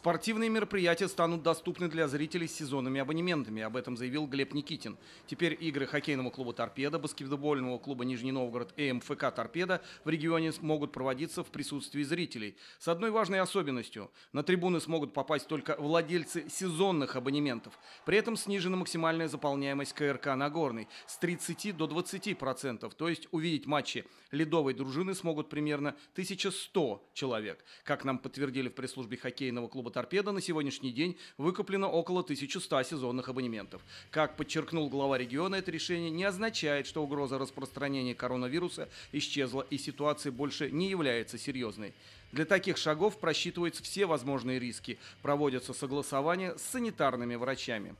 Спортивные мероприятия станут доступны для зрителей с сезонными абонементами. Об этом заявил Глеб Никитин. Теперь игры хоккейного клуба «Торпеда», баскетбольного клуба «Нижний Новгород» и МФК «Торпеда» в регионе смогут проводиться в присутствии зрителей. С одной важной особенностью. На трибуны смогут попасть только владельцы сезонных абонементов. При этом снижена максимальная заполняемость КРК «Нагорный» с 30 до 20%. процентов, То есть увидеть матчи ледовой дружины смогут примерно 1100 человек. Как нам подтвердили в пресс-службе хоккейного клуба клуба «Торпеда» на сегодняшний день выкуплено около 1100 сезонных абонементов. Как подчеркнул глава региона, это решение не означает, что угроза распространения коронавируса исчезла и ситуация больше не является серьезной. Для таких шагов просчитываются все возможные риски, проводятся согласования с санитарными врачами.